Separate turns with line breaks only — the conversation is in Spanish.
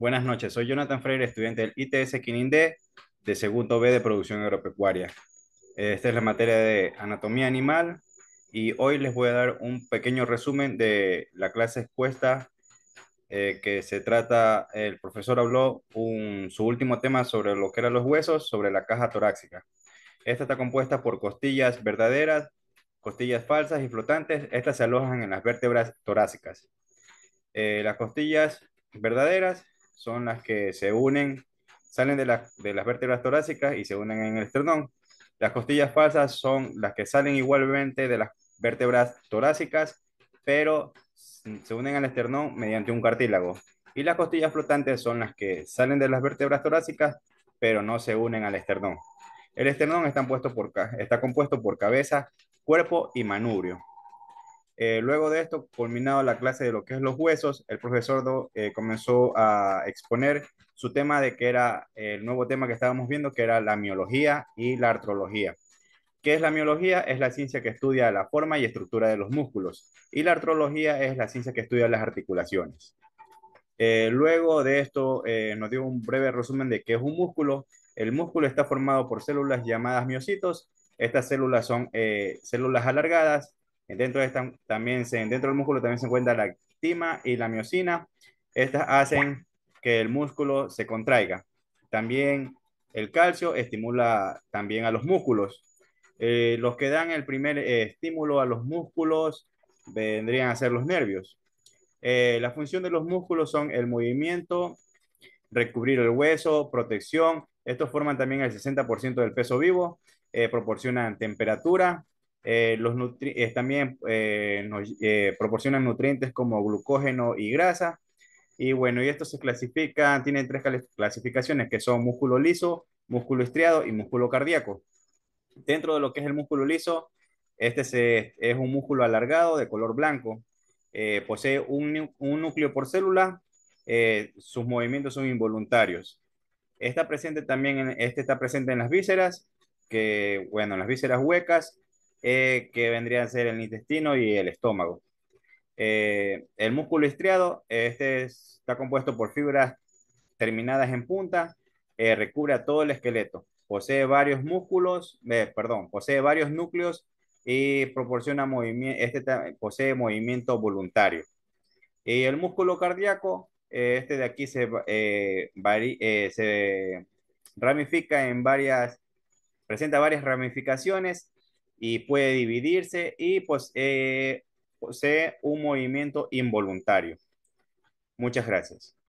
Buenas noches, soy Jonathan Freire, estudiante del ITS Quinindé de segundo B de producción agropecuaria. Esta es la materia de anatomía animal y hoy les voy a dar un pequeño resumen de la clase expuesta eh, que se trata, el profesor habló un, su último tema sobre lo que eran los huesos, sobre la caja torácica. Esta está compuesta por costillas verdaderas, costillas falsas y flotantes. Estas se alojan en las vértebras torácicas. Eh, las costillas verdaderas son las que se unen, salen de, las vértebras torácicas y se unen en el esternón. Las costillas falsas son las que salen igualmente de las vértebras torácicas, pero se unen al esternón mediante un cartílago. Y las costillas flotantes son las que salen de las vértebras torácicas, pero no se unen al esternón. El esternón está, por, está compuesto por cabeza, cuerpo y manubrio. Eh, luego de esto, culminado la clase de lo que es los huesos, el profesor Do, eh, comenzó a exponer su tema de que era eh, el nuevo tema que estábamos viendo, que era la miología y la artrología. ¿Qué es la miología? Es la ciencia que estudia la forma y estructura de los músculos. Y la artrología es la ciencia que estudia las articulaciones. luego de esto, nos dio un breve resumen de qué es un músculo. El músculo está formado por células llamadas miocitos. Estas células son células alargadas Dentro, de esta, también dentro del músculo también se encuentra la actina y la miocina. Estas hacen que el músculo se contraiga. También el calcio estimula también a los músculos. Eh, los que dan el primer eh, estímulo a los músculos vendrían a ser los nervios. Eh, la función de los músculos son el movimiento, recubrir el hueso, protección. Estos forman también el 60% del peso vivo, proporcionan temperatura, eh, los también eh, nos eh, proporcionan nutrientes como glucógeno y grasa. Y bueno, y esto se clasifica, tiene tres clasificaciones que son músculo liso, músculo estriado y músculo cardíaco. Dentro de lo que es el músculo liso, este es un músculo alargado de color blanco, posee un, un, núcleo por célula, sus movimientos son involuntarios. Está presente también en, este está presente en las vísceras, que bueno, las vísceras huecas eh, que vendrían a ser el intestino y el estómago. Eh, el músculo estriado, este está compuesto por fibras terminadas en punta, eh, recubre todo el esqueleto, posee varios músculos, perdón, posee varios núcleos y proporciona movimiento, este posee movimiento voluntario. Y el músculo cardíaco, este de aquí se, se ramifica en varias, presenta varias ramificaciones y puede dividirse y pues, eh, posee un movimiento involuntario. Muchas gracias.